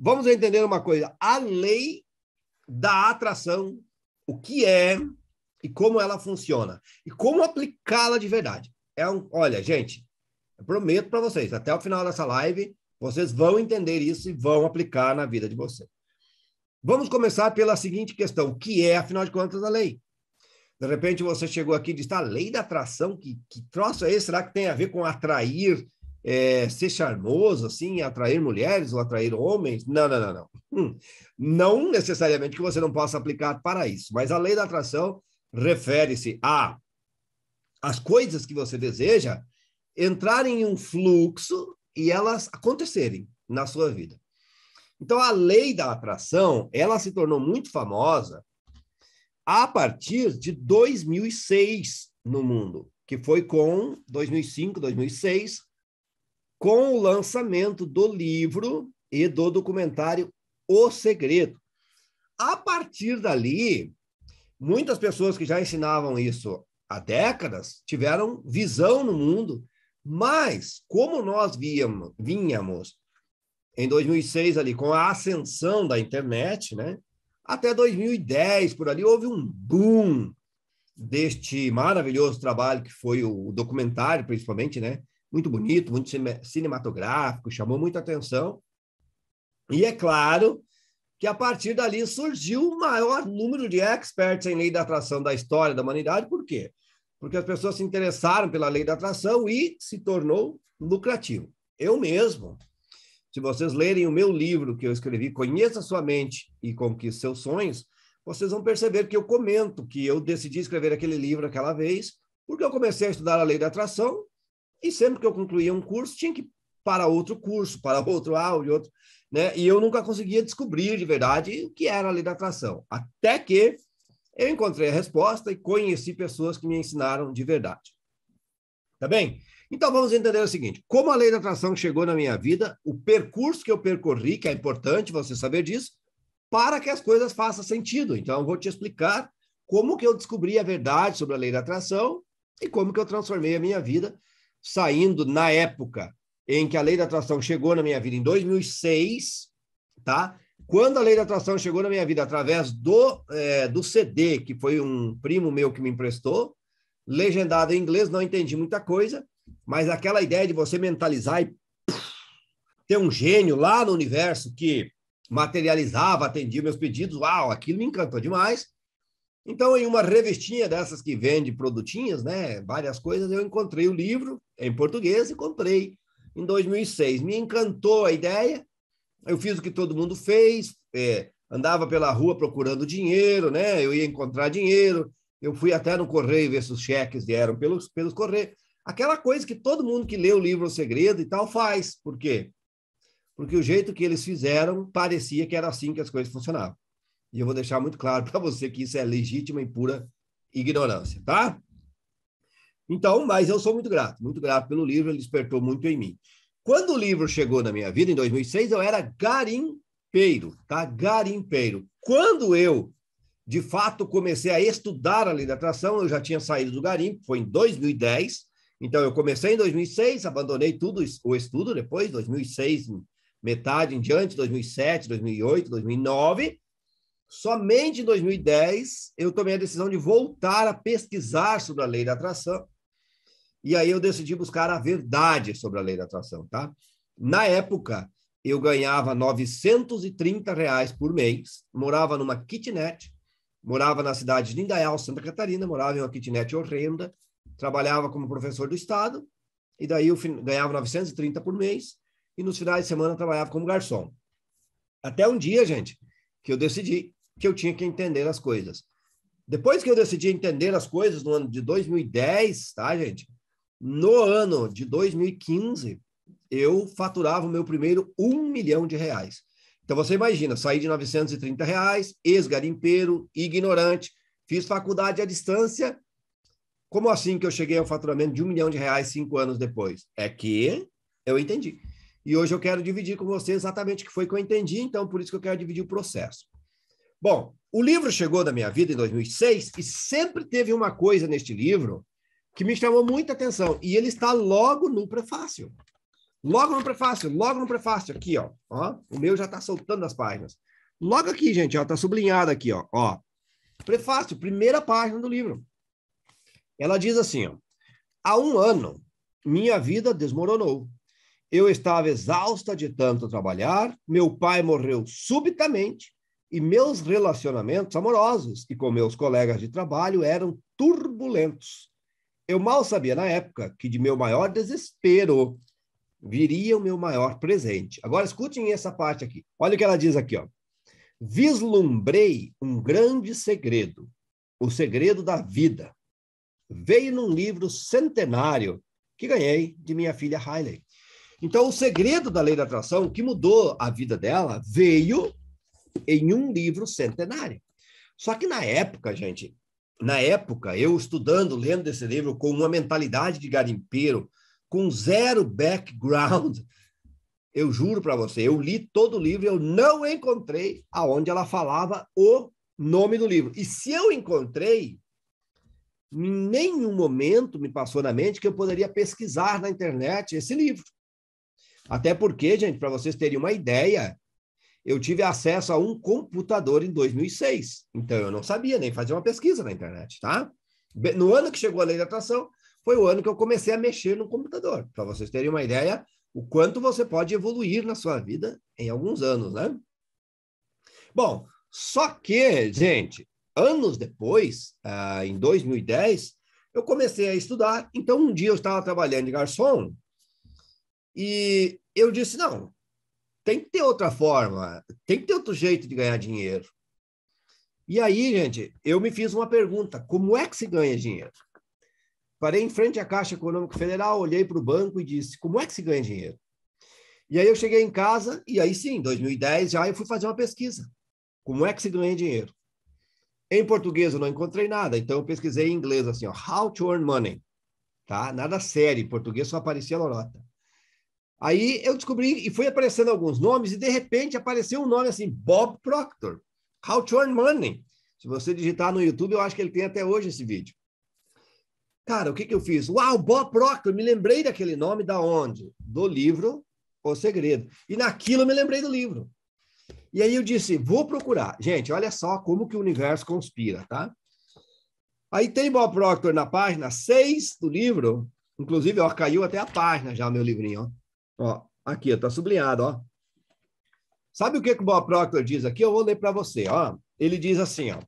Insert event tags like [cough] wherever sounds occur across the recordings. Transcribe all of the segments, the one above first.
Vamos entender uma coisa: a lei da atração, o que é e como ela funciona e como aplicá-la de verdade. É um, olha, gente, eu prometo para vocês, até o final dessa live, vocês vão entender isso e vão aplicar na vida de vocês. Vamos começar pela seguinte questão, o que é, afinal de contas, a lei. De repente você chegou aqui e disse, a lei da atração, que, que troço é esse? Será que tem a ver com atrair é, ser charmoso, assim, atrair mulheres ou atrair homens. Não, não, não, não. Hum. Não necessariamente que você não possa aplicar para isso, mas a lei da atração refere-se a as coisas que você deseja entrarem em um fluxo e elas acontecerem na sua vida. Então, a lei da atração, ela se tornou muito famosa a partir de 2006 no mundo, que foi com 2005, 2006, com o lançamento do livro e do documentário O Segredo. A partir dali, muitas pessoas que já ensinavam isso há décadas tiveram visão no mundo, mas como nós víamos, vínhamos em 2006 ali com a ascensão da internet, né? Até 2010 por ali houve um boom deste maravilhoso trabalho que foi o documentário, principalmente, né? muito bonito, muito cinematográfico, chamou muita atenção. E é claro que a partir dali surgiu o maior número de experts em lei da atração da história da humanidade. Por quê? Porque as pessoas se interessaram pela lei da atração e se tornou lucrativo. Eu mesmo, se vocês lerem o meu livro que eu escrevi, Conheça Sua Mente e Conquiste Seus Sonhos, vocês vão perceber que eu comento que eu decidi escrever aquele livro aquela vez, porque eu comecei a estudar a lei da atração e sempre que eu concluía um curso, tinha que para outro curso, [laughs] para outro áudio, outro, né? E eu nunca conseguia descobrir de verdade o que era a lei da atração, até que eu encontrei a resposta e conheci pessoas que me ensinaram de verdade. Tá bem? Então vamos entender o seguinte: como a lei da atração chegou na minha vida, o percurso que eu percorri, que é importante você saber disso, para que as coisas façam sentido. Então eu vou te explicar como que eu descobri a verdade sobre a lei da atração e como que eu transformei a minha vida saindo na época em que a lei da atração chegou na minha vida, em 2006, tá? Quando a lei da atração chegou na minha vida através do, é, do CD, que foi um primo meu que me emprestou, legendado em inglês, não entendi muita coisa, mas aquela ideia de você mentalizar e ter um gênio lá no universo que materializava, atendia meus pedidos, uau, aquilo me encantou demais. Então, em uma revistinha dessas que vende produtinhas, né, várias coisas, eu encontrei o livro em português e comprei em 2006. Me encantou a ideia. Eu fiz o que todo mundo fez, é, andava pela rua procurando dinheiro, né? Eu ia encontrar dinheiro. Eu fui até no correio ver se os cheques vieram pelos pelos correios. Aquela coisa que todo mundo que lê o livro O Segredo e tal faz. Por quê? Porque o jeito que eles fizeram parecia que era assim que as coisas funcionavam. E eu vou deixar muito claro para você que isso é legítima e pura ignorância, tá? Então, mas eu sou muito grato, muito grato pelo livro, ele despertou muito em mim. Quando o livro chegou na minha vida, em 2006, eu era garimpeiro, tá? Garimpeiro. Quando eu, de fato, comecei a estudar a lei da atração, eu já tinha saído do garimpo, foi em 2010. Então, eu comecei em 2006, abandonei tudo o estudo depois, 2006, metade em diante, 2007, 2008, 2009. Somente em 2010 eu tomei a decisão de voltar a pesquisar sobre a lei da atração. E aí eu decidi buscar a verdade sobre a lei da atração, tá? Na época, eu ganhava 930 reais por mês, morava numa kitnet, morava na cidade de Indaial, Santa Catarina, morava em uma kitnet horrenda, trabalhava como professor do Estado, e daí eu ganhava 930 por mês, e nos finais de semana trabalhava como garçom. Até um dia, gente, que eu decidi que eu tinha que entender as coisas. Depois que eu decidi entender as coisas no ano de 2010, tá, gente? No ano de 2015, eu faturava o meu primeiro um milhão de reais. Então você imagina, saí de 930 reais, ex-garimpeiro, ignorante, fiz faculdade à distância. Como assim que eu cheguei ao faturamento de um milhão de reais cinco anos depois? É que eu entendi. E hoje eu quero dividir com você exatamente o que foi que eu entendi, então por isso que eu quero dividir o processo. Bom, o livro chegou da minha vida em 2006 e sempre teve uma coisa neste livro que me chamou muita atenção. E ele está logo no prefácio. Logo no prefácio, logo no prefácio, aqui, ó. ó o meu já está soltando as páginas. Logo aqui, gente, ó, está sublinhado aqui, ó, ó. Prefácio, primeira página do livro. Ela diz assim, ó. Há um ano, minha vida desmoronou. Eu estava exausta de tanto trabalhar, meu pai morreu subitamente e meus relacionamentos amorosos e com meus colegas de trabalho eram turbulentos. Eu mal sabia na época que de meu maior desespero viria o meu maior presente. Agora escutem essa parte aqui. Olha o que ela diz aqui, ó. Vislumbrei um grande segredo, o segredo da vida. Veio num livro centenário que ganhei de minha filha Hailey. Então, o segredo da lei da atração que mudou a vida dela veio em um livro centenário. Só que na época, gente, na época, eu estudando, lendo esse livro com uma mentalidade de garimpeiro, com zero background, [laughs] eu juro para você, eu li todo o livro e eu não encontrei aonde ela falava o nome do livro. E se eu encontrei, em nenhum momento me passou na mente que eu poderia pesquisar na internet esse livro. Até porque, gente, para vocês terem uma ideia, eu tive acesso a um computador em 2006. Então, eu não sabia nem fazer uma pesquisa na internet, tá? No ano que chegou a lei da atração, foi o ano que eu comecei a mexer no computador. Para vocês terem uma ideia, o quanto você pode evoluir na sua vida em alguns anos, né? Bom, só que, gente, anos depois, ah, em 2010, eu comecei a estudar. Então, um dia eu estava trabalhando de garçom e eu disse: não, tem que ter outra forma, tem que ter outro jeito de ganhar dinheiro. E aí, gente, eu me fiz uma pergunta: como é que se ganha dinheiro? Parei em frente à Caixa Econômica Federal, olhei para o banco e disse: como é que se ganha dinheiro? E aí eu cheguei em casa, e aí sim, em 2010 já eu fui fazer uma pesquisa: como é que se ganha dinheiro? Em português eu não encontrei nada, então eu pesquisei em inglês assim: ó, How to Earn Money. Tá? Nada sério, em português só aparecia lorota. Aí eu descobri e fui aparecendo alguns nomes, e de repente apareceu um nome assim: Bob Proctor, How to Earn Money. Se você digitar no YouTube, eu acho que ele tem até hoje esse vídeo. Cara, o que, que eu fiz? Uau, Bob Proctor, me lembrei daquele nome da onde? Do livro O Segredo. E naquilo eu me lembrei do livro. E aí eu disse, vou procurar. Gente, olha só como que o universo conspira, tá? Aí tem Bob Proctor na página 6 do livro, inclusive, ó, caiu até a página já, meu livrinho, ó. Ó, aqui, está sublinhado, ó. Sabe o que, que o Bob Proctor diz aqui? Eu vou ler para você, ó. Ele diz assim, ó.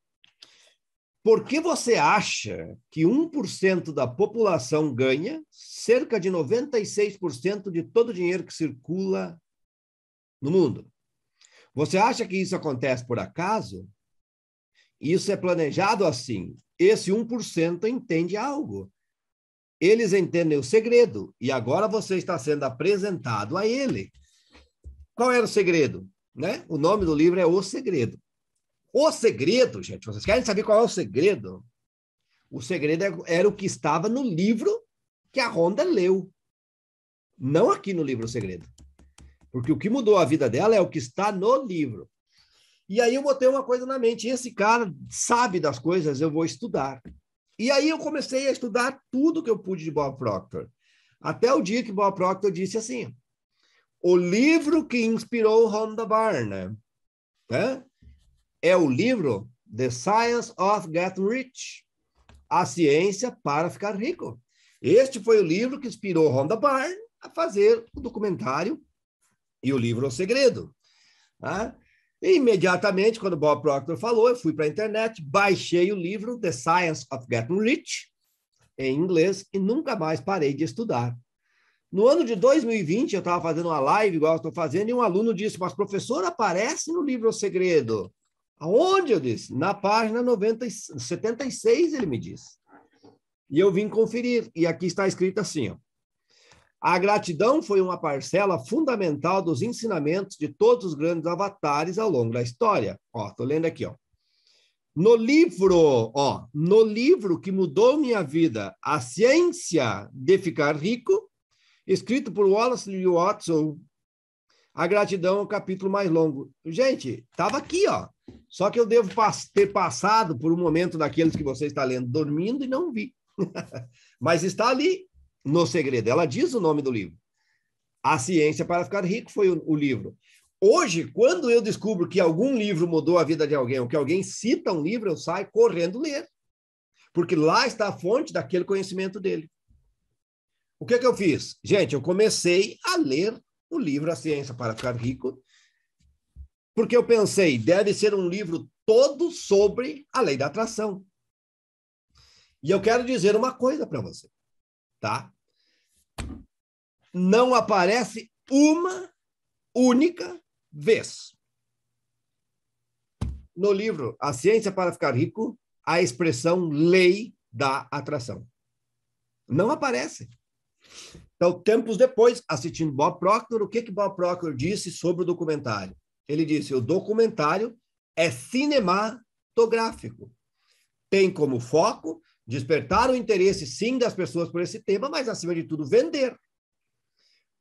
Por que você acha que 1% da população ganha cerca de 96% de todo o dinheiro que circula no mundo? Você acha que isso acontece por acaso? Isso é planejado assim. Esse 1% entende algo. Eles entendem o segredo e agora você está sendo apresentado a ele. Qual era o segredo? Né? O nome do livro é O Segredo. O segredo, gente, vocês querem saber qual é o segredo? O segredo é- era o que estava no livro que a Ronda leu. Não aqui no livro O Segredo. Porque o que mudou a vida dela é o que está no livro. E aí eu botei uma coisa na mente: esse cara sabe das coisas, eu vou estudar. E aí eu comecei a estudar tudo que eu pude de Bob Proctor. Até o dia que Bob Proctor disse assim: o livro que inspirou Honda Barner né? é o livro The Science of Getting Rich A Ciência para Ficar Rico. Este foi o livro que inspirou Honda Barner a fazer o documentário e o livro O Segredo. Né? E imediatamente, quando Bob Proctor falou, eu fui para a internet, baixei o livro The Science of Getting Rich, em inglês, e nunca mais parei de estudar. No ano de 2020, eu estava fazendo uma live, igual estou fazendo, e um aluno disse, mas professor, aparece no livro O Segredo. Aonde? Eu disse. Na página 90, 76, ele me disse. E eu vim conferir, e aqui está escrito assim, ó. A gratidão foi uma parcela fundamental dos ensinamentos de todos os grandes avatares ao longo da história. Ó, tô lendo aqui, ó. No livro, ó, no livro que mudou minha vida, A Ciência de Ficar Rico, escrito por Wallace e Watson, a gratidão é o capítulo mais longo. Gente, tava aqui, ó. Só que eu devo ter passado por um momento daqueles que você está lendo dormindo e não vi. [laughs] Mas está ali no segredo. Ela diz o nome do livro. A Ciência para Ficar Rico foi o, o livro. Hoje, quando eu descubro que algum livro mudou a vida de alguém, ou que alguém cita um livro, eu saio correndo ler. Porque lá está a fonte daquele conhecimento dele. O que, é que eu fiz? Gente, eu comecei a ler o livro A Ciência para Ficar Rico, porque eu pensei, deve ser um livro todo sobre a lei da atração. E eu quero dizer uma coisa para você tá? Não aparece uma única vez. No livro A Ciência para Ficar Rico, a expressão lei da atração. Não aparece. Então, tempos depois, assistindo Bob Proctor, o que, que Bob Proctor disse sobre o documentário? Ele disse: o documentário é cinematográfico. Tem como foco despertar o interesse, sim, das pessoas por esse tema, mas, acima de tudo, vender.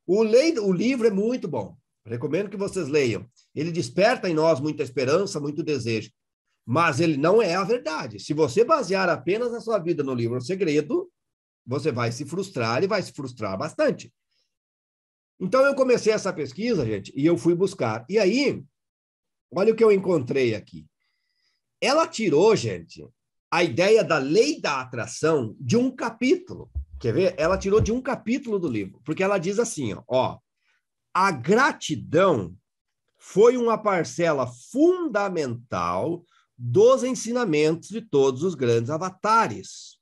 O, lei, o livro é muito bom. Recomendo que vocês leiam. Ele desperta em nós muita esperança, muito desejo. Mas ele não é a verdade. Se você basear apenas a sua vida no livro O Segredo, você vai se frustrar e vai se frustrar bastante. Então eu comecei essa pesquisa, gente, e eu fui buscar. E aí, olha o que eu encontrei aqui. Ela tirou, gente, a ideia da lei da atração de um capítulo. Quer ver? Ela tirou de um capítulo do livro, porque ela diz assim, ó, a gratidão foi uma parcela fundamental dos ensinamentos de todos os grandes avatares.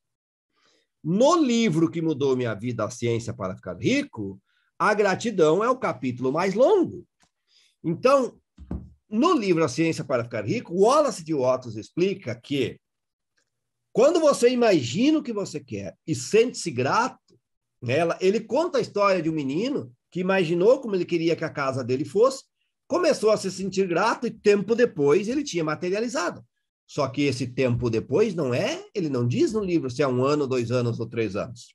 No livro que mudou minha vida, a ciência para ficar rico, a gratidão é o capítulo mais longo. Então, no livro A Ciência para Ficar Rico, Wallace de Otos explica que quando você imagina o que você quer e sente-se grato, ela, ele conta a história de um menino que imaginou como ele queria que a casa dele fosse, começou a se sentir grato e tempo depois ele tinha materializado. Só que esse tempo depois não é, ele não diz no livro se é um ano, dois anos ou três anos.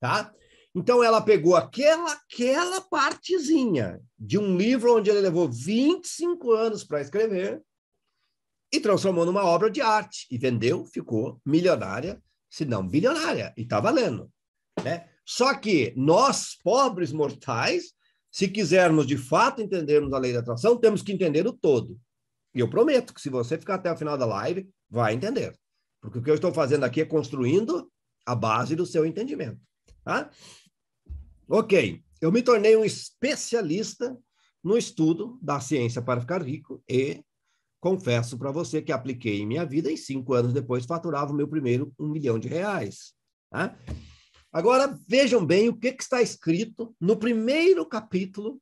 Tá? Então ela pegou aquela aquela partezinha de um livro onde ele levou 25 anos para escrever e transformou numa obra de arte e vendeu, ficou milionária, se não bilionária, e está valendo. Né? Só que nós, pobres mortais, se quisermos de fato entendermos a lei da atração, temos que entender o todo. E eu prometo que se você ficar até o final da live, vai entender. Porque o que eu estou fazendo aqui é construindo a base do seu entendimento. Tá? Ok, eu me tornei um especialista no estudo da ciência para ficar rico e Confesso para você que apliquei em minha vida e cinco anos depois faturava o meu primeiro um milhão de reais. Tá? Agora, vejam bem o que, que está escrito no primeiro capítulo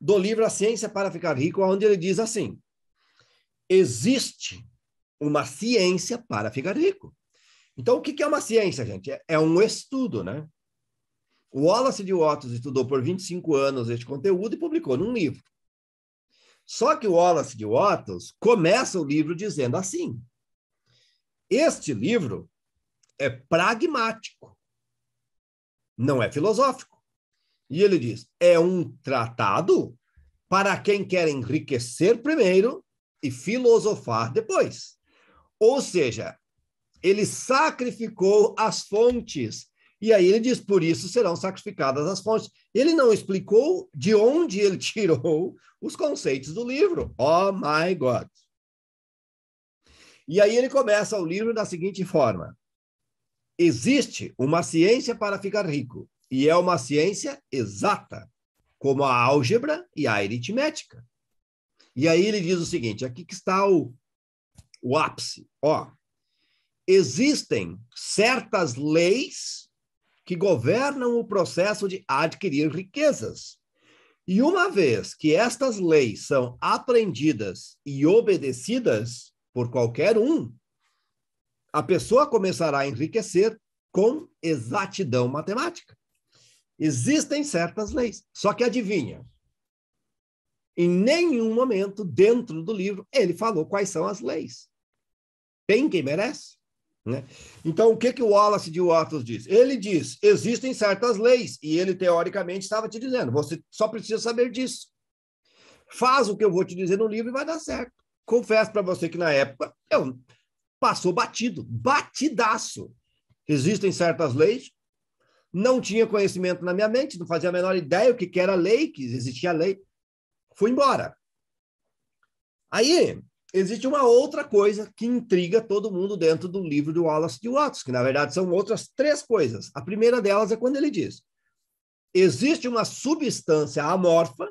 do livro A Ciência para Ficar Rico, onde ele diz assim: existe uma ciência para ficar rico. Então, o que é uma ciência, gente? É, é um estudo, né? O Wallace de Watts estudou por 25 anos este conteúdo e publicou num livro. Só que o Wallace de Watts começa o livro dizendo assim: Este livro é pragmático, não é filosófico. E ele diz: é um tratado para quem quer enriquecer primeiro e filosofar depois. Ou seja, ele sacrificou as fontes e aí ele diz: por isso serão sacrificadas as fontes. Ele não explicou de onde ele [laughs] tirou os conceitos do livro. Oh my God! E aí ele começa o livro da seguinte forma: existe uma ciência para ficar rico, e é uma ciência exata, como a álgebra e a aritmética. E aí ele diz o seguinte: aqui que está o, o ápice. Ó, existem certas leis que governam o processo de adquirir riquezas. E uma vez que estas leis são aprendidas e obedecidas por qualquer um, a pessoa começará a enriquecer com exatidão matemática. Existem certas leis, só que adivinha, em nenhum momento dentro do livro ele falou quais são as leis. Tem quem merece? Né? Então, o que, que o Wallace de Wattles diz? Ele diz: existem certas leis, e ele teoricamente estava te dizendo, você só precisa saber disso. Faz o que eu vou te dizer no livro e vai dar certo. Confesso para você que na época eu passou batido, batidaço. Existem certas leis, não tinha conhecimento na minha mente, não fazia a menor ideia o que, que era lei, que existia lei. Fui embora. Aí, existe uma outra coisa que intriga todo mundo dentro do livro do Wallace de Watts, que na verdade são outras três coisas. A primeira delas é quando ele diz: existe uma substância amorfa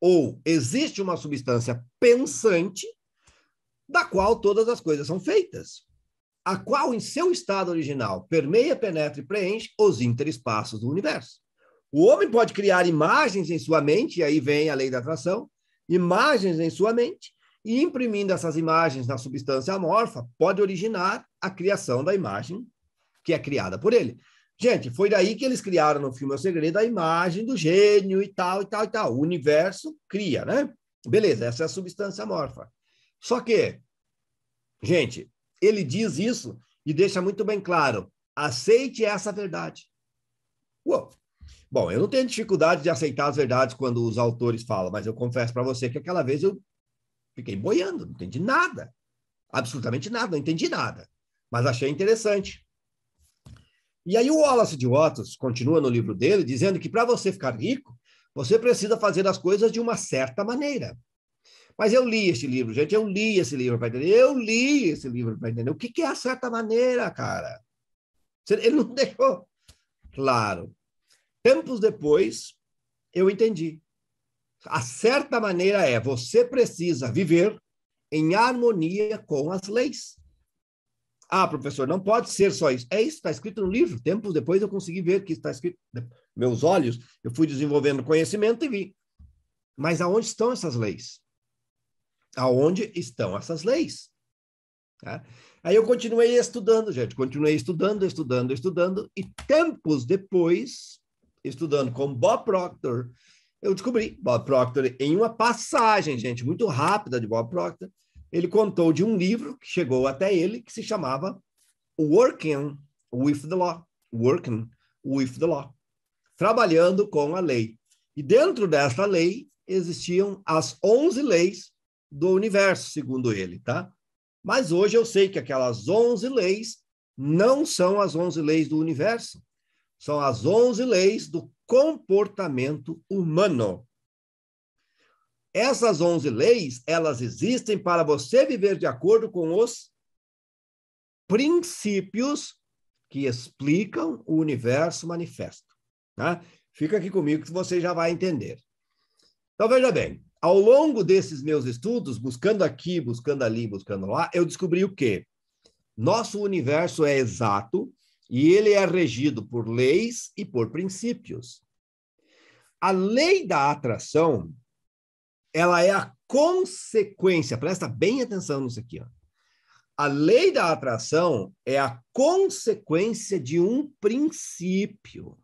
ou existe uma substância pensante da qual todas as coisas são feitas, a qual em seu estado original permeia, penetra e preenche os interespaços do universo. O homem pode criar imagens em sua mente, e aí vem a lei da atração, imagens em sua mente e imprimindo essas imagens na substância amorfa, pode originar a criação da imagem que é criada por ele. Gente, foi daí que eles criaram no filme O Segredo a imagem do gênio e tal, e tal, e tal. O universo cria, né? Beleza, essa é a substância amorfa. Só que, gente, ele diz isso e deixa muito bem claro: aceite essa verdade. Uou. Bom, eu não tenho dificuldade de aceitar as verdades quando os autores falam, mas eu confesso para você que aquela vez eu Fiquei boiando, não entendi nada. Absolutamente nada, não entendi nada. Mas achei interessante. E aí o Wallace de Watts continua no livro dele dizendo que para você ficar rico, você precisa fazer as coisas de uma certa maneira. Mas eu li este livro, gente, eu li esse livro para entender. Eu li esse livro para entender. O que, que é a certa maneira, cara? Ele não [laughs] deixou claro. Tempos depois, eu entendi. A certa maneira é você precisa viver em harmonia com as leis. Ah, professor, não pode ser só isso. É isso, está escrito no livro. Tempos depois eu consegui ver que está escrito. Meus olhos, eu fui desenvolvendo conhecimento e vi. Mas aonde estão essas leis? Aonde estão essas leis? Tá? Aí eu continuei estudando, gente. Continuei estudando, estudando, estudando. E tempos depois, estudando com Bob Proctor, eu descobri Bob Proctor em uma passagem, gente, muito rápida de Bob Proctor. Ele contou de um livro que chegou até ele que se chamava Working with the Law, Working with the Law, trabalhando com a lei. E dentro dessa lei existiam as 11 leis do universo, segundo ele, tá? Mas hoje eu sei que aquelas 11 leis não são as 11 leis do universo, são as 11 leis do comportamento humano. Essas 11 leis, elas existem para você viver de acordo com os princípios que explicam o universo manifesto. Tá? Fica aqui comigo que você já vai entender. Então, veja bem, ao longo desses meus estudos, buscando aqui, buscando ali, buscando lá, eu descobri o quê? Nosso universo é exato, e ele é regido por leis e por princípios. A lei da atração, ela é a consequência, presta bem atenção nisso aqui. Ó. A lei da atração é a consequência de um princípio.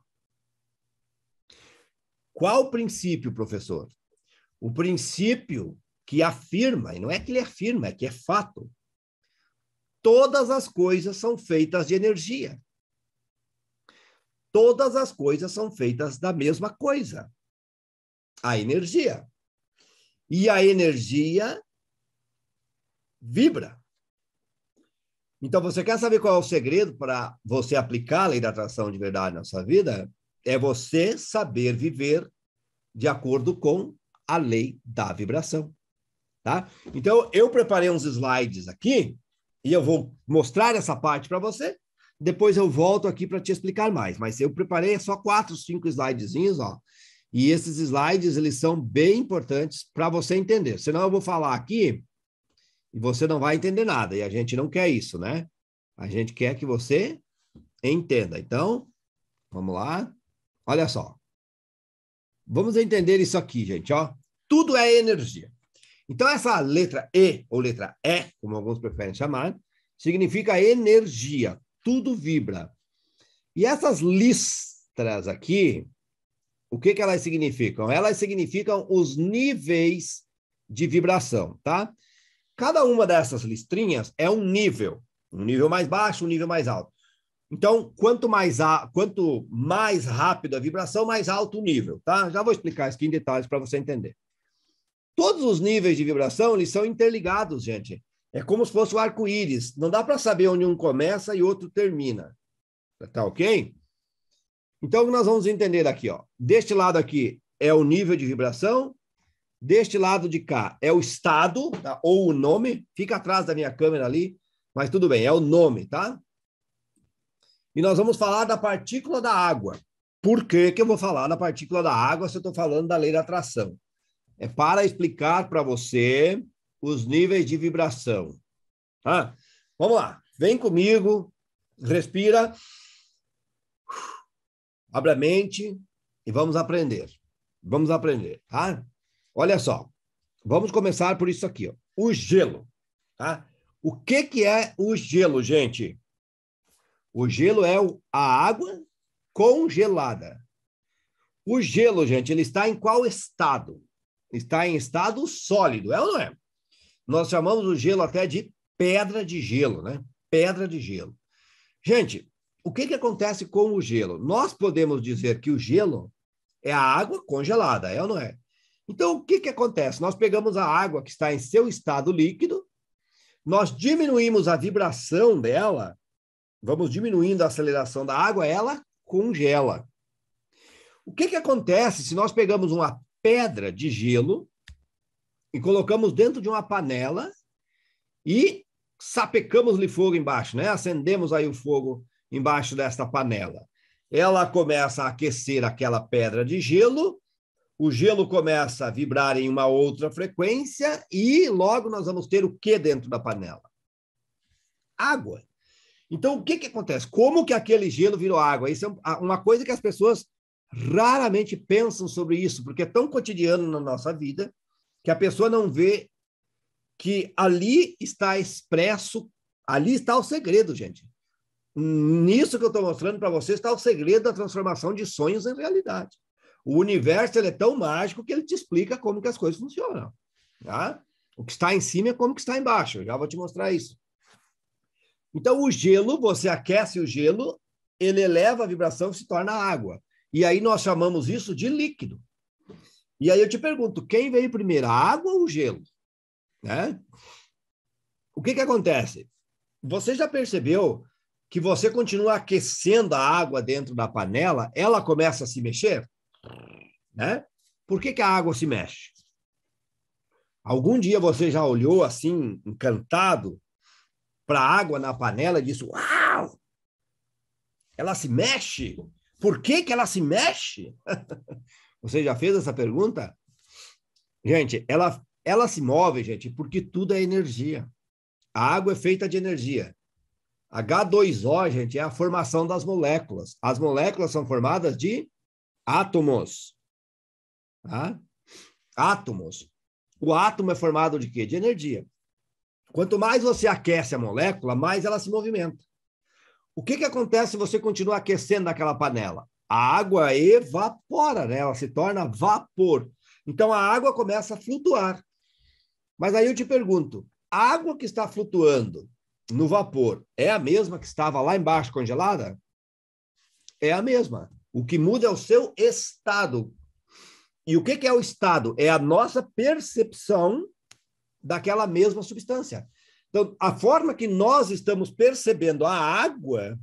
Qual princípio, professor? O princípio que afirma, e não é que ele afirma, é que é fato. Todas as coisas são feitas de energia todas as coisas são feitas da mesma coisa, a energia. E a energia vibra. Então, você quer saber qual é o segredo para você aplicar a lei da atração de verdade na sua vida? É você saber viver de acordo com a lei da vibração. Tá? Então, eu preparei uns slides aqui e eu vou mostrar essa parte para você depois eu volto aqui para te explicar mais, mas eu preparei só quatro, cinco slidezinhos, ó. E esses slides, eles são bem importantes para você entender. Senão eu vou falar aqui e você não vai entender nada. E a gente não quer isso, né? A gente quer que você entenda. Então, vamos lá. Olha só. Vamos entender isso aqui, gente, ó. Tudo é energia. Então, essa letra E, ou letra E, como alguns preferem chamar, significa energia tudo vibra. E essas listras aqui, o que, que elas significam? Elas significam os níveis de vibração, tá? Cada uma dessas listrinhas é um nível, um nível mais baixo, um nível mais alto. Então, quanto mais, a, quanto mais rápido a vibração, mais alto o nível, tá? Já vou explicar isso aqui em detalhes para você entender. Todos os níveis de vibração, eles são interligados, gente. É como se fosse o arco-íris. Não dá para saber onde um começa e outro termina. Tá ok? Então, nós vamos entender aqui, ó. Deste lado aqui é o nível de vibração. Deste lado de cá é o estado, tá? ou o nome. Fica atrás da minha câmera ali, mas tudo bem, é o nome, tá? E nós vamos falar da partícula da água. Por que, que eu vou falar da partícula da água se eu estou falando da lei da atração? É para explicar para você os níveis de vibração. Tá? Vamos lá, vem comigo, respira, abre a mente e vamos aprender. Vamos aprender, tá? Olha só, vamos começar por isso aqui, ó. o gelo. Tá? O que, que é o gelo, gente? O gelo é a água congelada. O gelo, gente, ele está em qual estado? Está em estado sólido, é ou não é? Nós chamamos o gelo até de pedra de gelo, né? Pedra de gelo. Gente, o que, que acontece com o gelo? Nós podemos dizer que o gelo é a água congelada, é ou não é? Então, o que, que acontece? Nós pegamos a água que está em seu estado líquido, nós diminuímos a vibração dela, vamos diminuindo a aceleração da água, ela congela. O que, que acontece se nós pegamos uma pedra de gelo e colocamos dentro de uma panela e sapecamos-lhe fogo embaixo, né? Acendemos aí o fogo embaixo desta panela. Ela começa a aquecer aquela pedra de gelo, o gelo começa a vibrar em uma outra frequência e logo nós vamos ter o que dentro da panela? Água. Então, o que, que acontece? Como que aquele gelo virou água? Isso é uma coisa que as pessoas raramente pensam sobre isso, porque é tão cotidiano na nossa vida que a pessoa não vê que ali está expresso, ali está o segredo, gente. Nisso que eu estou mostrando para vocês está o segredo da transformação de sonhos em realidade. O universo ele é tão mágico que ele te explica como que as coisas funcionam. Tá? O que está em cima é como que está embaixo. Eu já vou te mostrar isso. Então, o gelo, você aquece o gelo, ele eleva a vibração e se torna água. E aí nós chamamos isso de líquido. E aí eu te pergunto, quem veio primeiro, a água ou o gelo? Né? O que que acontece? Você já percebeu que você continua aquecendo a água dentro da panela, ela começa a se mexer? Né? Por que, que a água se mexe? Algum dia você já olhou assim, encantado, para a água na panela e disse: Uau! Ela se mexe! Por que, que ela se mexe? [laughs] Você já fez essa pergunta? Gente, ela, ela se move, gente, porque tudo é energia. A água é feita de energia. H2O, gente, é a formação das moléculas. As moléculas são formadas de átomos. Tá? Átomos. O átomo é formado de quê? De energia. Quanto mais você aquece a molécula, mais ela se movimenta. O que, que acontece se você continuar aquecendo aquela panela? a água evapora, né? ela se torna vapor. Então a água começa a flutuar. Mas aí eu te pergunto: a água que está flutuando no vapor é a mesma que estava lá embaixo congelada? É a mesma. O que muda é o seu estado. E o que, que é o estado? É a nossa percepção daquela mesma substância. Então, a forma que nós estamos percebendo a água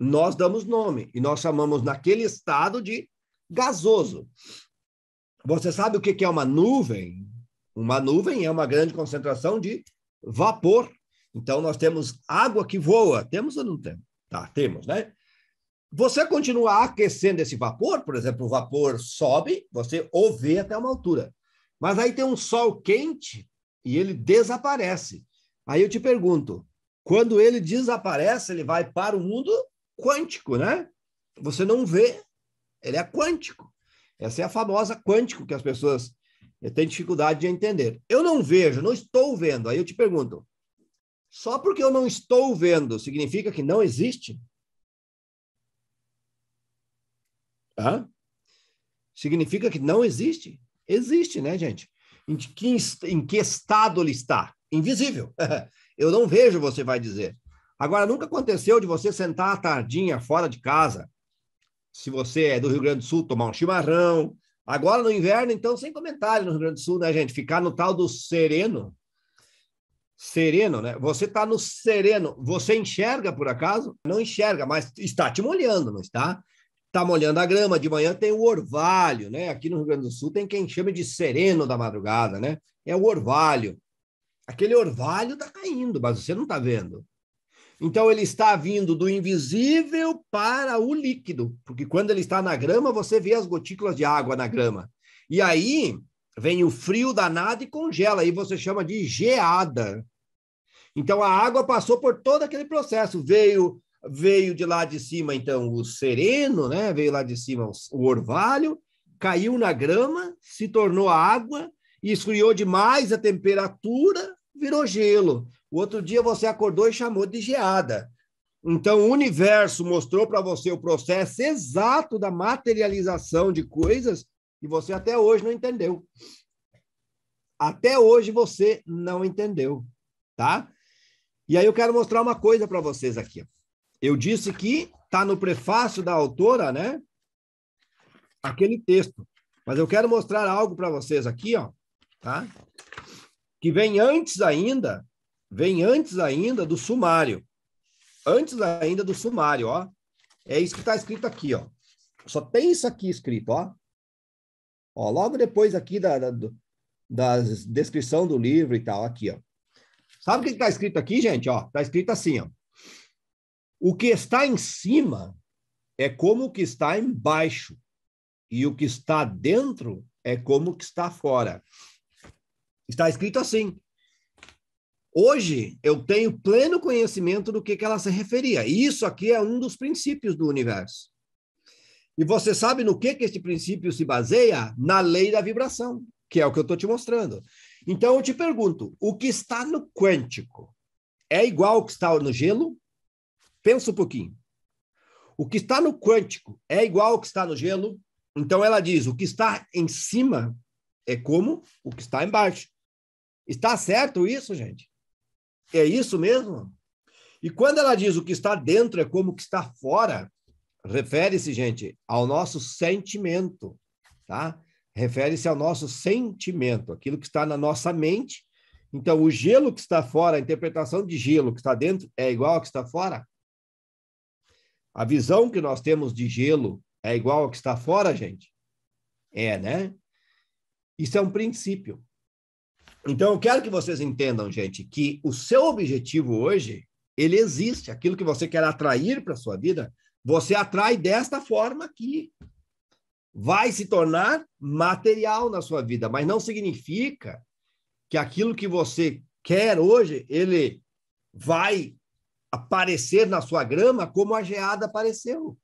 nós damos nome e nós chamamos naquele estado de gasoso. Você sabe o que é uma nuvem? Uma nuvem é uma grande concentração de vapor. Então, nós temos água que voa. Temos ou não temos? Tá, temos, né? Você continua aquecendo esse vapor, por exemplo, o vapor sobe, você o vê até uma altura. Mas aí tem um sol quente e ele desaparece. Aí eu te pergunto, quando ele desaparece, ele vai para o mundo quântico, né? Você não vê, ele é quântico. Essa é a famosa quântico que as pessoas têm dificuldade de entender. Eu não vejo, não estou vendo. Aí eu te pergunto, só porque eu não estou vendo significa que não existe? Hã? Significa que não existe? Existe, né, gente? Em que, em que estado ele está? Invisível. [laughs] eu não vejo, você vai dizer. Agora, nunca aconteceu de você sentar à tardinha fora de casa, se você é do Rio Grande do Sul, tomar um chimarrão. Agora, no inverno, então, sem comentário no Rio Grande do Sul, né, gente? Ficar no tal do sereno. Sereno, né? Você está no sereno. Você enxerga, por acaso? Não enxerga, mas está te molhando, não está? Está molhando a grama. De manhã tem o orvalho, né? Aqui no Rio Grande do Sul tem quem chama de sereno da madrugada, né? É o orvalho. Aquele orvalho está caindo, mas você não está vendo. Então ele está vindo do invisível para o líquido, porque quando ele está na grama, você vê as gotículas de água na grama. E aí vem o frio danado e congela, aí você chama de geada. Então a água passou por todo aquele processo, veio veio de lá de cima então o sereno, né? Veio lá de cima o, o orvalho, caiu na grama, se tornou água, esfriou demais a temperatura, virou gelo. O outro dia você acordou e chamou de geada. Então, o universo mostrou para você o processo exato da materialização de coisas e você até hoje não entendeu. Até hoje você não entendeu, tá? E aí eu quero mostrar uma coisa para vocês aqui. Eu disse que está no prefácio da autora, né? Aquele texto. Mas eu quero mostrar algo para vocês aqui, ó, tá? Que vem antes ainda vem antes ainda do sumário. Antes ainda do sumário, ó. É isso que está escrito aqui, ó. Só tem isso aqui escrito, ó. ó logo depois aqui da, da, da descrição do livro e tal, aqui, ó. Sabe o que está escrito aqui, gente? ó Está escrito assim, ó. O que está em cima é como o que está embaixo, e o que está dentro é como o que está fora. Está escrito assim. Hoje eu tenho pleno conhecimento do que, que ela se referia. Isso aqui é um dos princípios do universo. E você sabe no que, que este princípio se baseia? Na lei da vibração, que é o que eu estou te mostrando. Então eu te pergunto: o que está no quântico é igual ao que está no gelo? Pensa um pouquinho. O que está no quântico é igual ao que está no gelo? Então ela diz: o que está em cima é como o que está embaixo. Está certo isso, gente? É isso mesmo? E quando ela diz o que está dentro é como o que está fora, refere-se, gente, ao nosso sentimento, tá? Refere-se ao nosso sentimento, aquilo que está na nossa mente. Então, o gelo que está fora, a interpretação de gelo que está dentro é igual ao que está fora? A visão que nós temos de gelo é igual ao que está fora, gente? É, né? Isso é um princípio. Então, eu quero que vocês entendam, gente, que o seu objetivo hoje, ele existe. Aquilo que você quer atrair para a sua vida, você atrai desta forma aqui. Vai se tornar material na sua vida, mas não significa que aquilo que você quer hoje, ele vai aparecer na sua grama como a geada apareceu.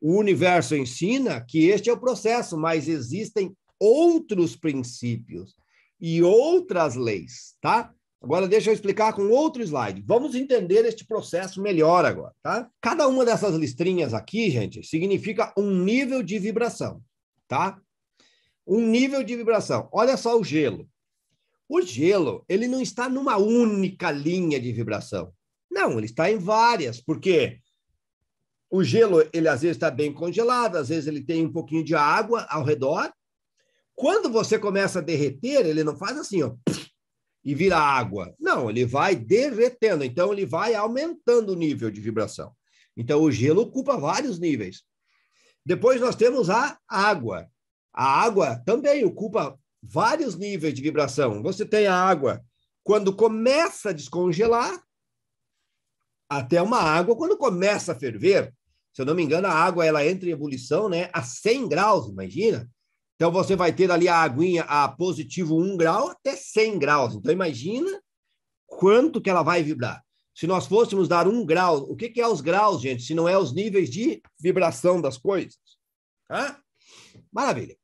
O universo ensina que este é o processo, mas existem outros princípios e outras leis, tá? Agora deixa eu explicar com outro slide. Vamos entender este processo melhor agora, tá? Cada uma dessas listrinhas aqui, gente, significa um nível de vibração, tá? Um nível de vibração. Olha só o gelo. O gelo, ele não está numa única linha de vibração. Não, ele está em várias, porque o gelo, ele às vezes está bem congelado, às vezes ele tem um pouquinho de água ao redor, quando você começa a derreter, ele não faz assim, ó, e vira água. Não, ele vai derretendo, então ele vai aumentando o nível de vibração. Então o gelo ocupa vários níveis. Depois nós temos a água. A água também ocupa vários níveis de vibração. Você tem a água quando começa a descongelar, até uma água quando começa a ferver. Se eu não me engano, a água ela entra em ebulição né, a 100 graus, imagina. Então, você vai ter ali a aguinha a positivo 1 grau até 100 graus. Então, imagina quanto que ela vai vibrar. Se nós fôssemos dar um grau, o que, que é os graus, gente? Se não é os níveis de vibração das coisas. Tá? Maravilha.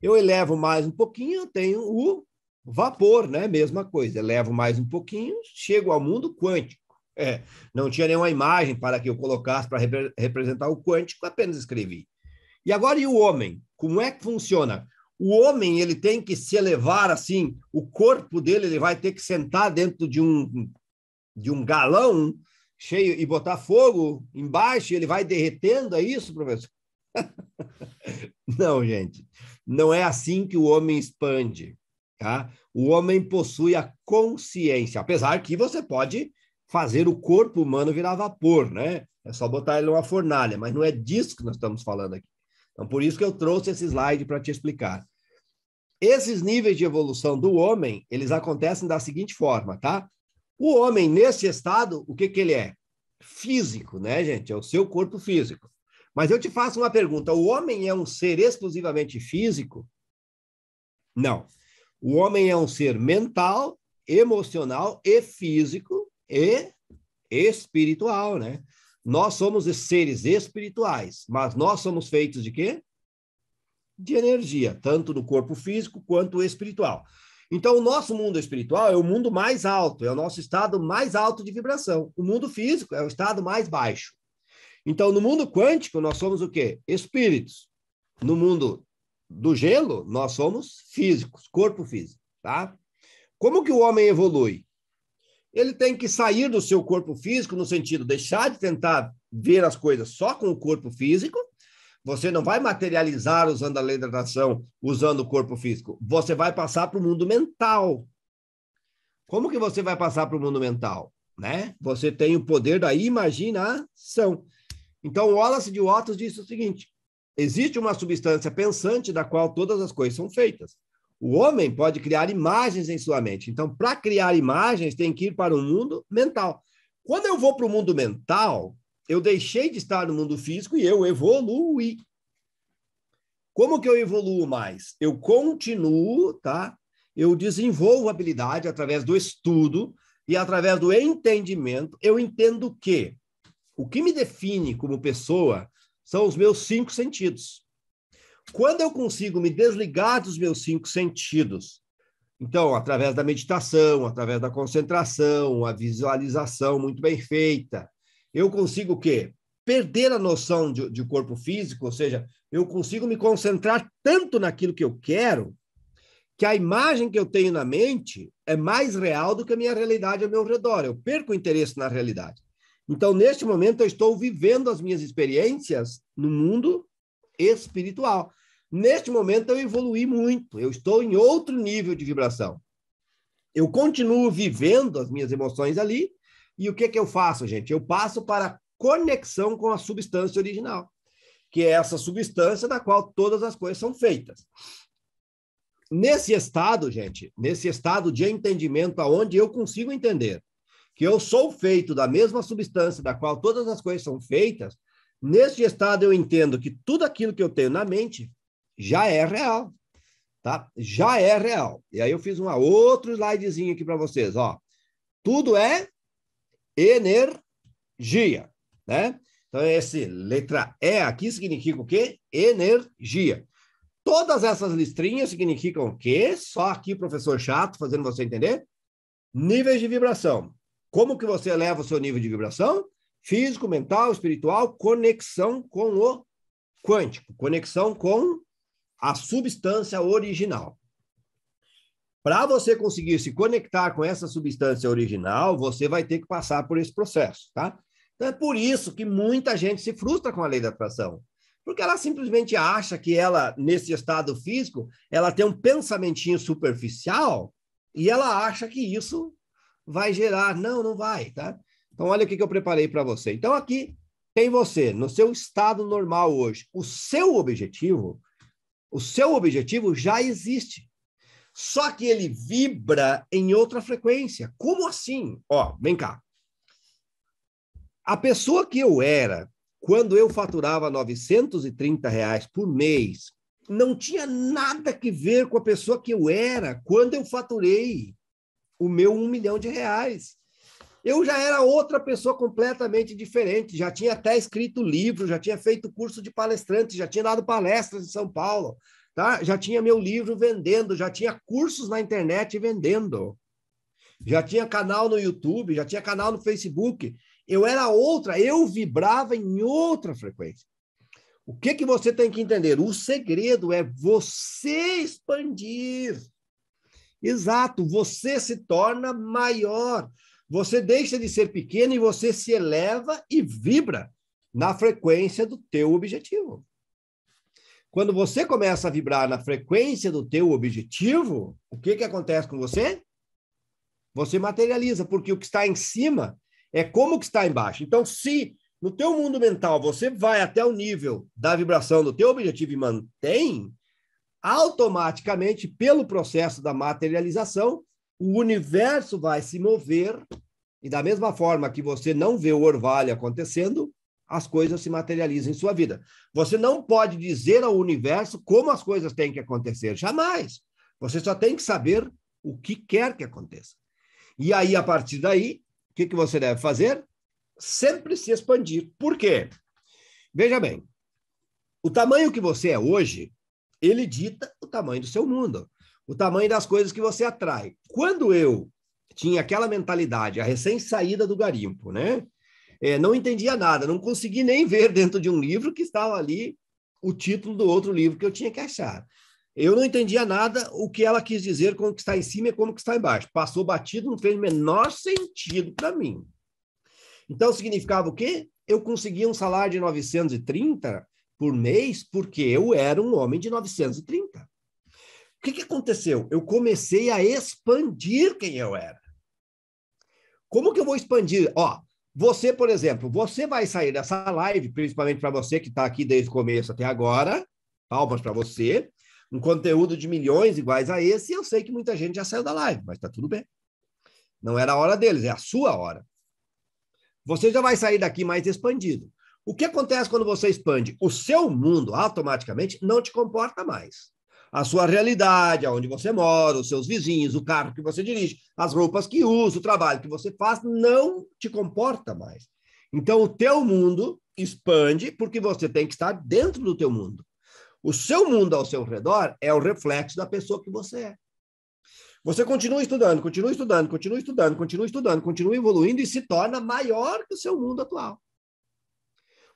Eu elevo mais um pouquinho, eu tenho o vapor, né? Mesma coisa. Elevo mais um pouquinho, chego ao mundo quântico. É, não tinha nenhuma imagem para que eu colocasse para repre representar o quântico, apenas escrevi. E agora e o homem? Como é que funciona? O homem ele tem que se elevar assim, o corpo dele ele vai ter que sentar dentro de um de um galão cheio e botar fogo embaixo, ele vai derretendo, é isso, professor? [laughs] não, gente. Não é assim que o homem expande, tá? O homem possui a consciência, apesar que você pode fazer o corpo humano virar vapor, né? É só botar ele numa fornalha, mas não é disso que nós estamos falando aqui. Então, por isso que eu trouxe esse slide para te explicar. Esses níveis de evolução do homem, eles acontecem da seguinte forma, tá? O homem, nesse estado, o que, que ele é? Físico, né, gente? É o seu corpo físico. Mas eu te faço uma pergunta: o homem é um ser exclusivamente físico? Não. O homem é um ser mental, emocional e físico e espiritual, né? Nós somos seres espirituais, mas nós somos feitos de quê? De energia, tanto do corpo físico quanto espiritual. Então, o nosso mundo espiritual é o mundo mais alto, é o nosso estado mais alto de vibração. O mundo físico é o estado mais baixo. Então, no mundo quântico, nós somos o quê? Espíritos. No mundo do gelo, nós somos físicos, corpo físico, tá? Como que o homem evolui? ele tem que sair do seu corpo físico, no sentido deixar de tentar ver as coisas só com o corpo físico. Você não vai materializar usando a lei da atração, usando o corpo físico. Você vai passar para o mundo mental. Como que você vai passar para o mundo mental? Né? Você tem o poder da imaginação. Então, Wallace de Wattos disse o seguinte: existe uma substância pensante da qual todas as coisas são feitas. O homem pode criar imagens em sua mente. Então, para criar imagens, tem que ir para o um mundo mental. Quando eu vou para o mundo mental, eu deixei de estar no mundo físico e eu evolui. Como que eu evoluo mais? Eu continuo, tá? Eu desenvolvo habilidade através do estudo e através do entendimento. Eu entendo que o que me define como pessoa são os meus cinco sentidos. Quando eu consigo me desligar dos meus cinco sentidos, então, através da meditação, através da concentração, a visualização muito bem feita, eu consigo o quê? Perder a noção de, de corpo físico, ou seja, eu consigo me concentrar tanto naquilo que eu quero, que a imagem que eu tenho na mente é mais real do que a minha realidade ao meu redor. Eu perco o interesse na realidade. Então, neste momento, eu estou vivendo as minhas experiências no mundo espiritual. Neste momento eu evolui muito, eu estou em outro nível de vibração. Eu continuo vivendo as minhas emoções ali, e o que que eu faço, gente? Eu passo para a conexão com a substância original, que é essa substância da qual todas as coisas são feitas. Nesse estado, gente, nesse estado de entendimento aonde eu consigo entender que eu sou feito da mesma substância da qual todas as coisas são feitas, nesse estado eu entendo que tudo aquilo que eu tenho na mente já é real, tá? Já é real. E aí eu fiz um outro slidezinho aqui para vocês, ó. Tudo é energia, né? Então esse letra E aqui significa o quê? Energia. Todas essas listrinhas significam o quê? Só aqui professor chato fazendo você entender. Níveis de vibração. Como que você eleva o seu nível de vibração? Físico, mental, espiritual, conexão com o quântico, conexão com a substância original. Para você conseguir se conectar com essa substância original, você vai ter que passar por esse processo, tá? Então é por isso que muita gente se frustra com a lei da atração, porque ela simplesmente acha que ela nesse estado físico, ela tem um pensamentinho superficial e ela acha que isso vai gerar, não, não vai, tá? Então olha o que eu preparei para você. Então aqui tem você no seu estado normal hoje, o seu objetivo o seu objetivo já existe. Só que ele vibra em outra frequência. Como assim? Ó, vem cá. A pessoa que eu era quando eu faturava 930 reais por mês, não tinha nada que ver com a pessoa que eu era quando eu faturei o meu um milhão de reais eu já era outra pessoa completamente diferente, já tinha até escrito livro, já tinha feito curso de palestrante, já tinha dado palestras em São Paulo, tá? já tinha meu livro vendendo, já tinha cursos na internet vendendo, já tinha canal no YouTube, já tinha canal no Facebook. Eu era outra, eu vibrava em outra frequência. O que, que você tem que entender? O segredo é você expandir. Exato, você se torna maior. Você deixa de ser pequeno e você se eleva e vibra na frequência do teu objetivo. Quando você começa a vibrar na frequência do teu objetivo, o que, que acontece com você? Você materializa, porque o que está em cima é como o que está embaixo. Então, se no teu mundo mental você vai até o nível da vibração do teu objetivo e mantém, automaticamente, pelo processo da materialização, o universo vai se mover, e da mesma forma que você não vê o orvalho acontecendo, as coisas se materializam em sua vida. Você não pode dizer ao universo como as coisas têm que acontecer, jamais. Você só tem que saber o que quer que aconteça. E aí, a partir daí, o que, que você deve fazer? Sempre se expandir. Por quê? Veja bem, o tamanho que você é hoje, ele dita o tamanho do seu mundo o tamanho das coisas que você atrai. Quando eu tinha aquela mentalidade, a recém-saída do garimpo, né? É, não entendia nada, não consegui nem ver dentro de um livro que estava ali o título do outro livro que eu tinha que achar. Eu não entendia nada o que ela quis dizer com o que está em cima e como que está embaixo. Passou batido, não fez o menor sentido para mim. Então, significava o quê? Eu conseguia um salário de 930 por mês porque eu era um homem de 930 que, que aconteceu? Eu comecei a expandir quem eu era. Como que eu vou expandir? Ó, você, por exemplo, você vai sair dessa live, principalmente para você que está aqui desde o começo até agora, palmas para você, um conteúdo de milhões iguais a esse, eu sei que muita gente já saiu da live, mas está tudo bem. Não era a hora deles, é a sua hora. Você já vai sair daqui mais expandido. O que acontece quando você expande? O seu mundo automaticamente não te comporta mais a sua realidade, aonde você mora, os seus vizinhos, o carro que você dirige, as roupas que usa, o trabalho que você faz, não te comporta mais. Então, o teu mundo expande porque você tem que estar dentro do teu mundo. O seu mundo ao seu redor é o reflexo da pessoa que você é. Você continua estudando, continua estudando, continua estudando, continua estudando, continua evoluindo e se torna maior que o seu mundo atual.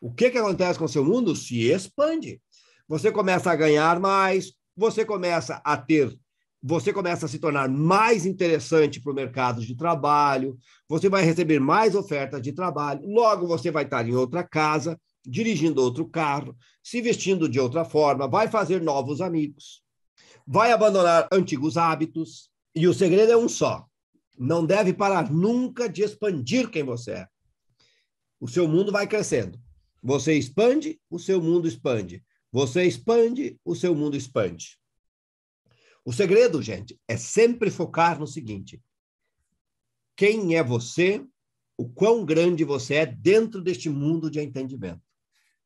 O que, que acontece com o seu mundo? Se expande. Você começa a ganhar mais, você começa a ter você começa a se tornar mais interessante para o mercado de trabalho, você vai receber mais ofertas de trabalho, logo você vai estar em outra casa, dirigindo outro carro, se vestindo de outra forma, vai fazer novos amigos, vai abandonar antigos hábitos, e o segredo é um só: não deve parar nunca de expandir quem você é. O seu mundo vai crescendo. Você expande, o seu mundo expande. Você expande, o seu mundo expande. O segredo, gente, é sempre focar no seguinte: quem é você, o quão grande você é dentro deste mundo de entendimento,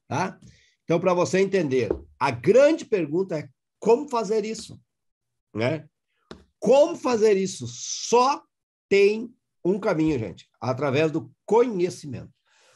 tá? Então, para você entender, a grande pergunta é como fazer isso, né? Como fazer isso? Só tem um caminho, gente, através do conhecimento.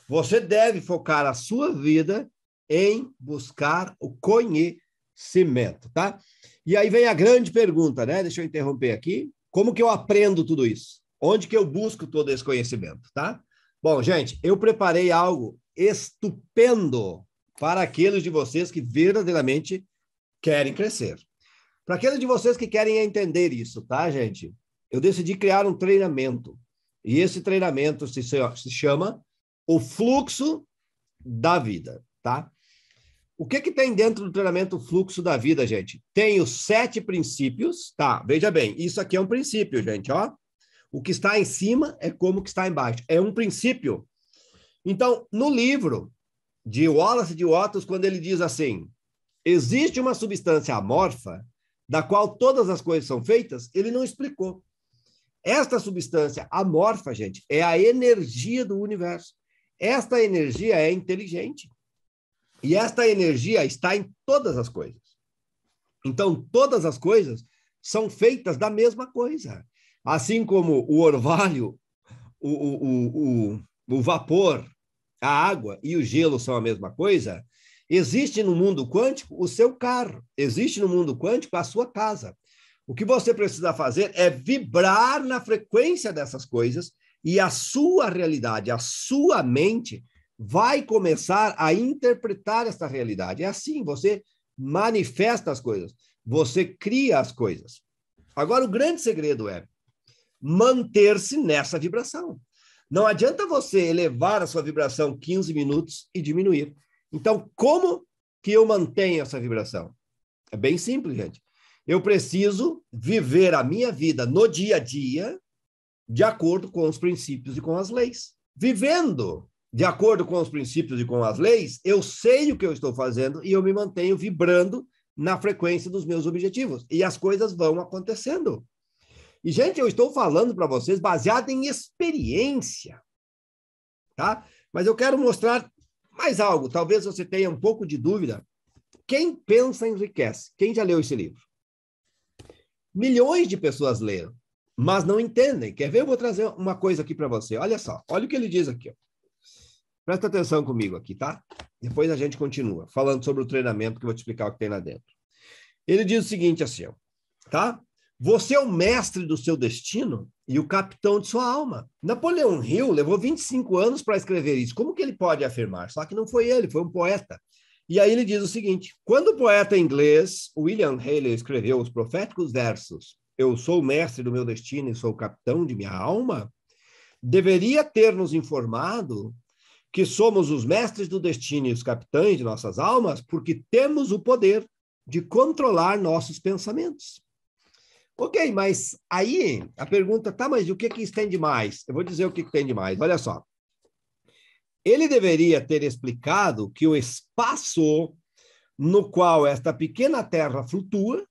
Você deve focar a sua vida em buscar o conhecimento, tá? E aí vem a grande pergunta, né? Deixa eu interromper aqui. Como que eu aprendo tudo isso? Onde que eu busco todo esse conhecimento, tá? Bom, gente, eu preparei algo estupendo para aqueles de vocês que verdadeiramente querem crescer. Para aqueles de vocês que querem entender isso, tá, gente? Eu decidi criar um treinamento. E esse treinamento se, chama O Fluxo da Vida, tá? O que, que tem dentro do treinamento fluxo da vida, gente? Tem os sete princípios, tá? Veja bem, isso aqui é um princípio, gente, ó. O que está em cima é como que está embaixo. É um princípio. Então, no livro de Wallace de Watts, quando ele diz assim: existe uma substância amorfa da qual todas as coisas são feitas, ele não explicou. Esta substância amorfa, gente, é a energia do universo. Esta energia é inteligente. E esta energia está em todas as coisas. Então, todas as coisas são feitas da mesma coisa. Assim como o orvalho, o, o, o, o, vapor, a água e o gelo são a mesma coisa, existe no mundo quântico o seu carro, existe no mundo quântico a sua casa. O que você precisa fazer é vibrar na frequência dessas coisas e a sua realidade, a sua mente vai começar a interpretar essa realidade. É assim, você manifesta as coisas, você cria as coisas. Agora, o grande segredo é manter-se nessa vibração. Não adianta você elevar a sua vibração 15 minutos e diminuir. Então, como que eu mantenho essa vibração? É bem simples, gente. Eu preciso viver a minha vida no dia a dia de acordo com os princípios e com as leis. Vivendo de acordo com os princípios e com as leis, eu sei o que eu estou fazendo e eu me mantenho vibrando na frequência dos meus objetivos. E as coisas vão acontecendo. E, gente, eu estou falando para vocês baseado em experiência, tá? Mas eu quero mostrar mais algo. Talvez você tenha um pouco de dúvida. Quem pensa enriquece. Quem já leu esse livro? Milhões de pessoas leram, mas não entendem. Quer ver? Eu vou trazer uma coisa aqui para você. Olha só, olha o que ele diz aqui. Ó. Presta atenção comigo aqui, tá? Depois a gente continua falando sobre o treinamento que eu vou te explicar o que tem lá dentro. Ele diz o seguinte assim, tá? Você é o mestre do seu destino e o capitão de sua alma. Napoleão Hill levou 25 anos para escrever isso. Como que ele pode afirmar? Só que não foi ele, foi um poeta. E aí ele diz o seguinte: quando o poeta inglês William Haley escreveu os proféticos versos Eu sou o mestre do meu destino e sou o capitão de minha alma, deveria ter nos informado que somos os mestres do destino e os capitães de nossas almas, porque temos o poder de controlar nossos pensamentos. Ok, mas aí a pergunta, tá, mas o que que isso tem de mais? Eu vou dizer o que, que tem de mais. Olha só. Ele deveria ter explicado que o espaço no qual esta pequena terra flutua,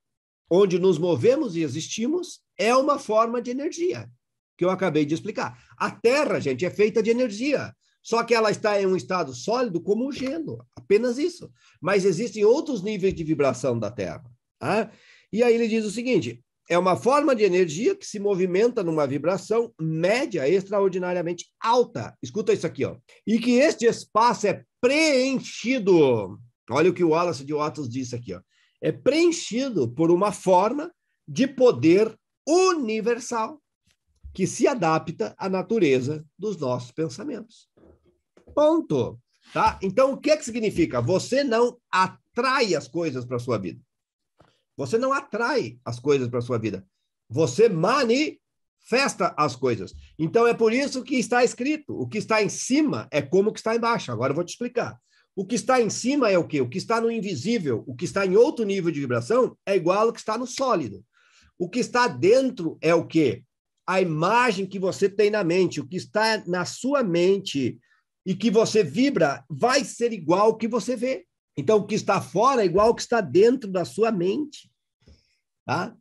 onde nos movemos e existimos, é uma forma de energia, que eu acabei de explicar. A terra, gente, é feita de energia. Só que ela está em um estado sólido como o gelo, apenas isso. Mas existem outros níveis de vibração da Terra. Tá? E aí ele diz o seguinte: é uma forma de energia que se movimenta numa vibração média extraordinariamente alta. Escuta isso aqui, ó. E que este espaço é preenchido. Olha o que o Wallace de Watts disse aqui, ó. É preenchido por uma forma de poder universal que se adapta à natureza dos nossos pensamentos. Ponto. Tá? Então, o que é que significa? Você não atrai as coisas para sua vida. Você não atrai as coisas para sua vida. Você manifesta as coisas. Então, é por isso que está escrito: o que está em cima é como o que está embaixo. Agora eu vou te explicar. O que está em cima é o quê? O que está no invisível, o que está em outro nível de vibração, é igual ao que está no sólido. O que está dentro é o quê? A imagem que você tem na mente, o que está na sua mente e que você vibra vai ser igual ao que você vê. Então, o que está fora é igual ao que está dentro da sua mente. Tá?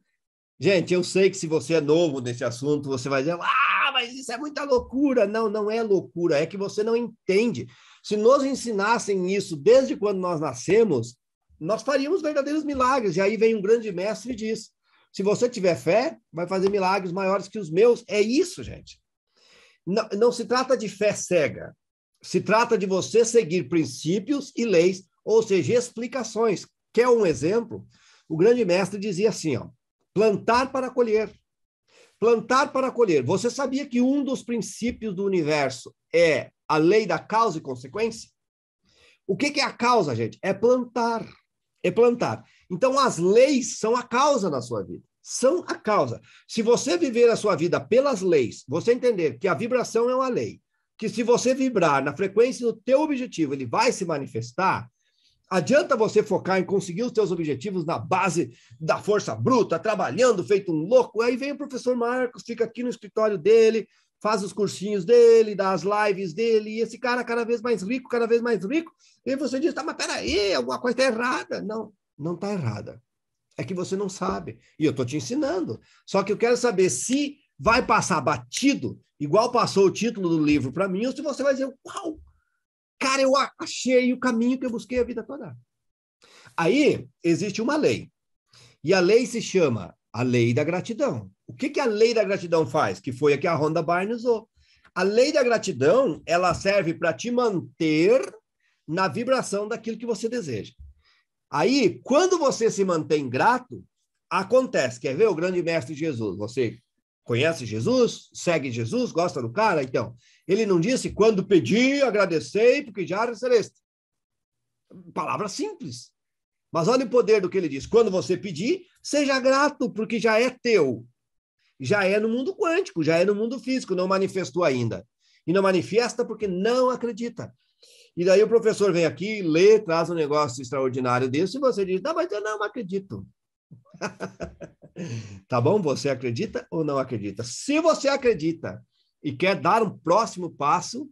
Gente, eu sei que se você é novo nesse assunto, você vai dizer, ah, mas isso é muita loucura. Não, não é loucura, é que você não entende. Se nos ensinassem isso desde quando nós nascemos, nós faríamos verdadeiros milagres. E aí vem um grande mestre e diz: se você tiver fé, vai fazer milagres maiores que os meus. É isso, gente. Não, não se trata de fé cega. Se trata de você seguir princípios e leis, ou seja, explicações. Quer um exemplo? O grande mestre dizia assim: ó, plantar para colher. Plantar para colher. Você sabia que um dos princípios do universo é a lei da causa e consequência? O que, que é a causa, gente? É plantar. É plantar. Então, as leis são a causa na sua vida. São a causa. Se você viver a sua vida pelas leis, você entender que a vibração é uma lei, que se você vibrar na frequência do teu objetivo, ele vai se manifestar, adianta você focar em conseguir os teus objetivos na base da força bruta, trabalhando feito um louco. Aí vem o professor Marcos, fica aqui no escritório dele, faz os cursinhos dele, dá as lives dele, e esse cara cada vez mais rico, cada vez mais rico. E você diz, tá, mas peraí, alguma coisa tá errada. Não, não tá errada. É que você não sabe. E eu tô te ensinando. Só que eu quero saber se vai passar batido, igual passou o título do livro para mim, ou se você vai dizer, uau, cara, eu achei o caminho que eu busquei a vida toda. Aí existe uma lei. E a lei se chama a lei da gratidão. O que, que a lei da gratidão faz? Que foi a que a Honda Barnes usou. A lei da gratidão, ela serve para te manter na vibração daquilo que você deseja. Aí, quando você se mantém grato, acontece. Quer ver o grande mestre Jesus? Você conhece Jesus, segue Jesus, gosta do cara, então. Ele não disse quando pedi, agradecei, porque já recebeste. Palavra simples. Mas olha o poder do que ele diz. Quando você pedir, seja grato, porque já é teu. Já é no mundo quântico, já é no mundo físico, não manifestou ainda. E não manifesta porque não acredita. E daí o professor vem aqui, lê, traz um negócio extraordinário desse, e você diz: Não, mas eu não acredito. [laughs] tá bom? Você acredita ou não acredita? Se você acredita e quer dar um próximo passo,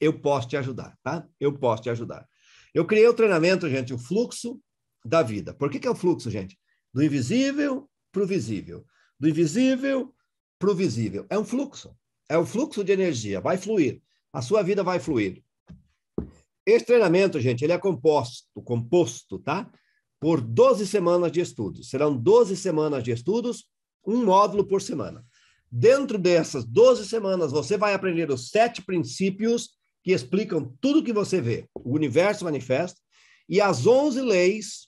eu posso te ajudar, tá? Eu posso te ajudar. Eu criei o treinamento, gente, o fluxo da vida. Por que, que é o fluxo, gente? Do invisível para o visível. Do invisível para o visível. É um fluxo. É um fluxo de energia. Vai fluir. A sua vida vai fluir. Esse treinamento, gente, ele é composto, composto, tá? por 12 semanas de estudos. Serão 12 semanas de estudos, um módulo por semana. Dentro dessas 12 semanas, você vai aprender os sete princípios que explicam tudo que você vê, o universo manifesta, e as 11 leis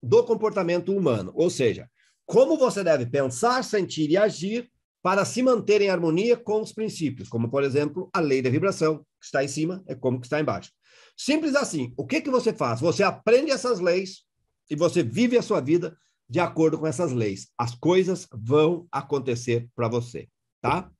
do comportamento humano, ou seja, como você deve pensar, sentir e agir para se manter em harmonia com os princípios, como por exemplo, a lei da vibração, que está em cima é como que está embaixo. Simples assim. O que que você faz? Você aprende essas leis e você vive a sua vida de acordo com essas leis. As coisas vão acontecer para você, tá?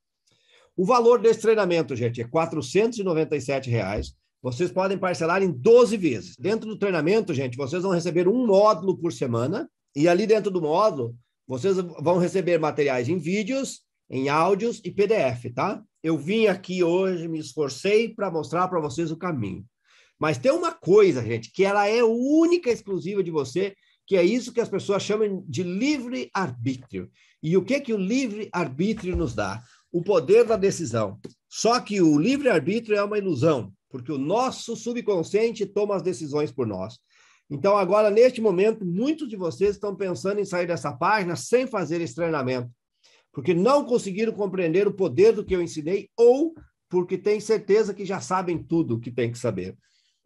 O valor desse treinamento, gente, é R$ 497. Reais. Vocês podem parcelar em 12 vezes. Dentro do treinamento, gente, vocês vão receber um módulo por semana. E ali dentro do módulo, vocês vão receber materiais em vídeos, em áudios e PDF, tá? Eu vim aqui hoje, me esforcei para mostrar para vocês o caminho. Mas tem uma coisa, gente, que ela é única, exclusiva de você, que é isso que as pessoas chamam de livre arbítrio. E o que que o livre arbítrio nos dá? O poder da decisão. Só que o livre arbítrio é uma ilusão, porque o nosso subconsciente toma as decisões por nós. Então, agora, neste momento, muitos de vocês estão pensando em sair dessa página sem fazer esse treinamento, porque não conseguiram compreender o poder do que eu ensinei ou porque têm certeza que já sabem tudo o que tem que saber.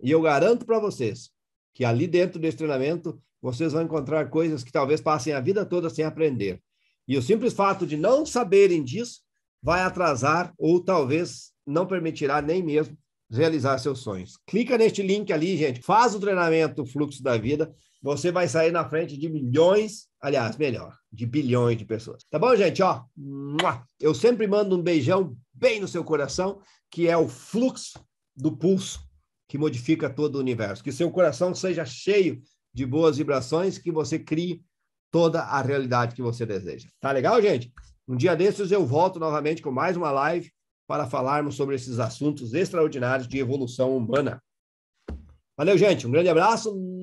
E eu garanto para vocês que ali dentro desse treinamento vocês vão encontrar coisas que talvez passem a vida toda sem aprender. E o simples fato de não saberem disso vai atrasar ou talvez não permitirá nem mesmo realizar seus sonhos. Clica neste link ali, gente, faz o treinamento Fluxo da Vida, você vai sair na frente de milhões, aliás, melhor, de bilhões de pessoas. Tá bom, gente? Ó, eu sempre mando um beijão bem no seu coração, que é o fluxo do pulso que modifica todo o universo. Que seu coração seja cheio de boas vibrações, que você crie toda a realidade que você deseja. Tá legal, gente? Um dia desses eu volto novamente com mais uma live para falarmos sobre esses assuntos extraordinários de evolução humana. Valeu, gente. Um grande abraço.